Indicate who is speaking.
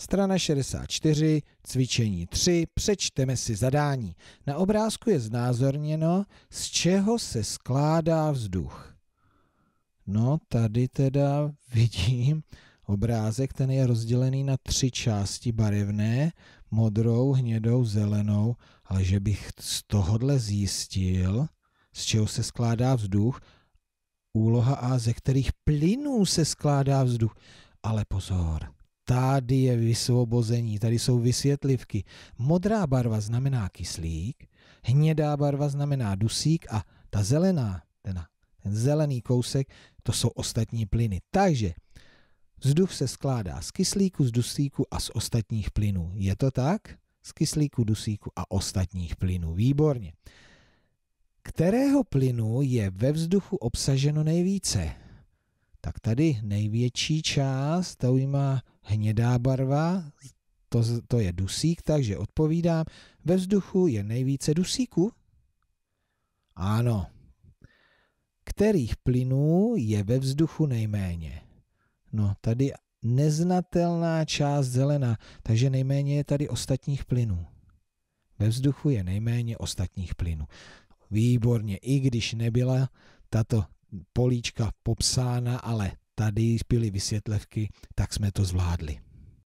Speaker 1: Strana 64, cvičení 3, přečteme si zadání. Na obrázku je znázorněno, z čeho se skládá vzduch. No, tady teda vidím obrázek, ten je rozdělený na tři části barevné, modrou, hnědou, zelenou, ale že bych z tohohle zjistil, z čeho se skládá vzduch, úloha A, ze kterých plynů se skládá vzduch. Ale pozor, Tady je vysvobození, tady jsou vysvětlivky. Modrá barva znamená kyslík, hnědá barva znamená dusík a ta zelená, ten, ten zelený kousek, to jsou ostatní plyny. Takže vzduch se skládá z kyslíku, z dusíku a z ostatních plynů. Je to tak? Z kyslíku, dusíku a ostatních plynů. Výborně. Kterého plynu je ve vzduchu obsaženo nejvíce? Tak tady největší část, ta má hnědá barva, to, to je dusík, takže odpovídám, ve vzduchu je nejvíce dusíku? Ano. Kterých plynů je ve vzduchu nejméně? No, tady neznatelná část zelená, takže nejméně je tady ostatních plynů. Ve vzduchu je nejméně ostatních plynů. Výborně, i když nebyla tato políčka popsána, ale tady byly vysvětlevky, tak jsme to zvládli.